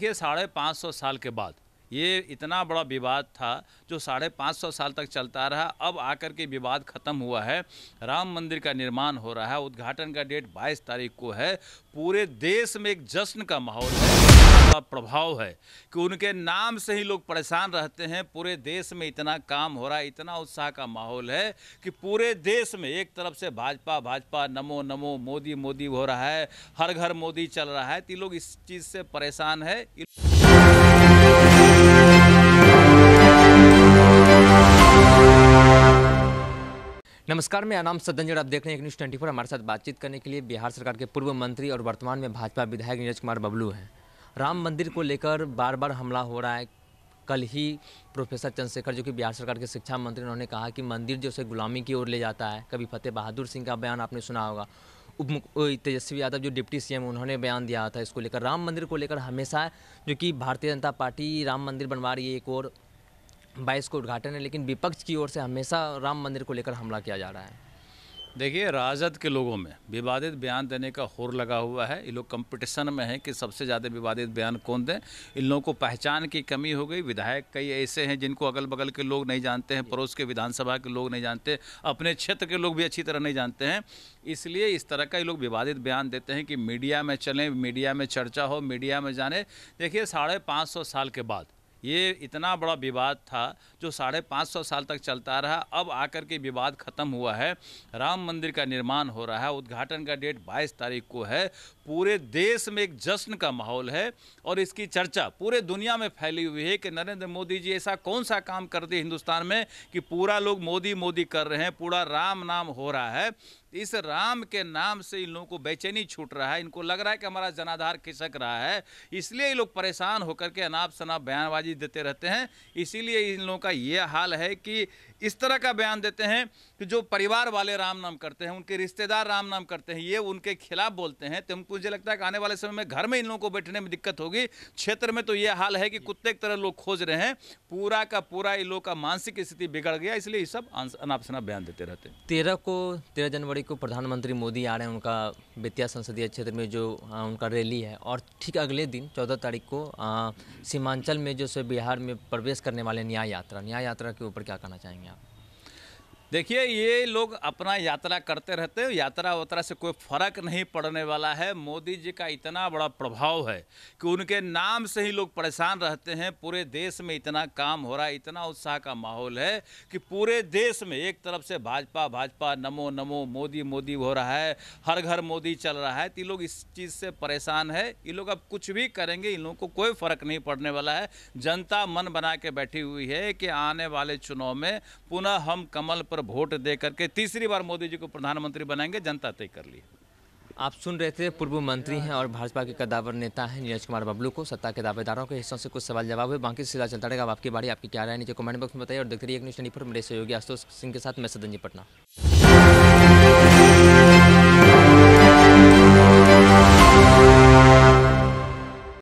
देखिए साढ़े पाँच सौ साल के बाद ये इतना बड़ा विवाद था जो साढ़े पाँच सौ साल तक चलता रहा अब आकर के विवाद ख़त्म हुआ है राम मंदिर का निर्माण हो रहा है उद्घाटन का डेट बाईस तारीख को है पूरे देश में एक जश्न का माहौल है का प्रभाव है कि उनके नाम से ही लोग परेशान रहते हैं पूरे देश में इतना काम हो रहा है इतना उत्साह का माहौल है कि पूरे देश में एक तरफ से भाजपा भाजपा नमो नमो मोदी मोदी हो रहा है हर घर मोदी चल रहा है तो लोग इस चीज़ से परेशान है नमस्कार मैं अनाम सदनजड़ आप देख रहे हैं एक न्यूज़ ट्वेंटी फोर हमारे साथ बातचीत करने के लिए बिहार सरकार के पूर्व मंत्री और वर्तमान में भाजपा विधायक नीरज कुमार बबलू हैं राम मंदिर को लेकर बार बार हमला हो रहा है कल ही प्रोफेसर चंद्रशेखर जो कि बिहार सरकार के शिक्षा मंत्री उन्होंने कहा कि मंदिर जो उसे गुलामी की ओर ले जाता है कभी फतेह बहादुर सिंह का बयान आपने सुना होगा उप तेजस्वी यादव जो डिप्टी सीएम उन्होंने बयान दिया था इसको लेकर राम मंदिर को लेकर हमेशा जो कि भारतीय जनता पार्टी राम मंदिर बनवा रही है एक और बाईस को उद्घाटन है लेकिन विपक्ष की ओर से हमेशा राम मंदिर को लेकर हमला किया जा रहा है देखिए राजद के लोगों में विवादित बयान देने का होर लगा हुआ है ये लोग कंपटीशन में हैं कि सबसे ज़्यादा विवादित बयान कौन दें इन लोगों को पहचान की कमी हो गई विधायक कई ऐसे हैं जिनको अगल बगल के लोग नहीं जानते हैं पड़ोस के विधानसभा के लोग नहीं जानते अपने क्षेत्र के लोग भी अच्छी तरह नहीं जानते हैं इसलिए इस तरह का ये लोग विवादित बयान देते हैं कि मीडिया में चलें मीडिया में चर्चा हो मीडिया में जाने देखिए साढ़े साल के बाद ये इतना बड़ा विवाद था जो साढ़े पाँच सौ साल तक चलता रहा अब आकर के विवाद खत्म हुआ है राम मंदिर का निर्माण हो रहा है उद्घाटन का डेट बाईस तारीख को है पूरे देश में एक जश्न का माहौल है और इसकी चर्चा पूरे दुनिया में फैली हुई है कि नरेंद्र मोदी जी ऐसा कौन सा काम कर दिए हिंदुस्तान में कि पूरा लोग मोदी मोदी कर रहे हैं पूरा राम नाम हो रहा है इस राम के नाम से इन लोगों को बेचैनी छूट रहा है इनको लग रहा है कि हमारा जनाधार खिसक रहा है इसलिए ये लोग परेशान होकर के अनाप शनाप बयानबाजी देते रहते हैं इसीलिए इन लोगों का ये हाल है कि इस तरह का बयान देते हैं कि जो परिवार वाले राम नाम करते हैं उनके रिश्तेदार राम नाम करते हैं ये उनके खिलाफ बोलते हैं तो मुझे लगता है कि आने वाले समय में घर में इन लोगों को बैठने में दिक्कत होगी क्षेत्र में तो ये हाल है कि कुत्ते की तरह लोग खोज रहे हैं पूरा का पूरा इन लोगों का मानसिक स्थिति बिगड़ गया इसलिए ये सब अनाप शनाप बयान देते रहते हैं तेरह को तेरह जनवरी को प्रधानमंत्री मोदी आ रहे हैं उनका बेतिया संसदीय क्षेत्र में जो उनका रैली है और ठीक अगले दिन चौदह तारीख को सीमांचल में जो से बिहार में प्रवेश करने वाले न्याय यात्रा न्याय यात्रा के ऊपर क्या कहना चाहेंगे आप देखिए ये लोग अपना यात्रा करते रहते हैं यात्रा वात्रा से कोई फर्क नहीं पड़ने वाला है मोदी जी का इतना बड़ा प्रभाव है कि उनके नाम से ही लोग परेशान रहते हैं पूरे देश में इतना काम हो रहा है इतना उत्साह का माहौल है कि पूरे देश में एक तरफ से भाजपा भाजपा नमो नमो मोदी मोदी हो रहा है हर घर मोदी चल रहा है तो ये लोग इस चीज़ से परेशान है ये लोग अब कुछ भी करेंगे इन लोगों को कोई फर्क नहीं पड़ने वाला है जनता मन बना के बैठी हुई है कि आने वाले चुनाव में पुनः हम कमल पर पर वोट दे करके तीसरी बार मोदी जी को प्रधानमंत्री बनाएंगे जनता तय कर ली आप सुन रहे थे पूर्व मंत्री हैं और भाजपा के कदावर नेता हैं नीरज कुमार बबलू को सत्ता के दावेदारों के हिस्सों से कुछ सवाल जवाब हुए बाकी सीधा चलता रहेगा आपकी बारी आपकी क्या राय नीचे कमेंट बॉक्स में बताइए और देखते रहिए न्यूज ट्वेंटी फोर मेरे सहयोगी आशुतोष सिंह के साथ मैं सदन जी पटना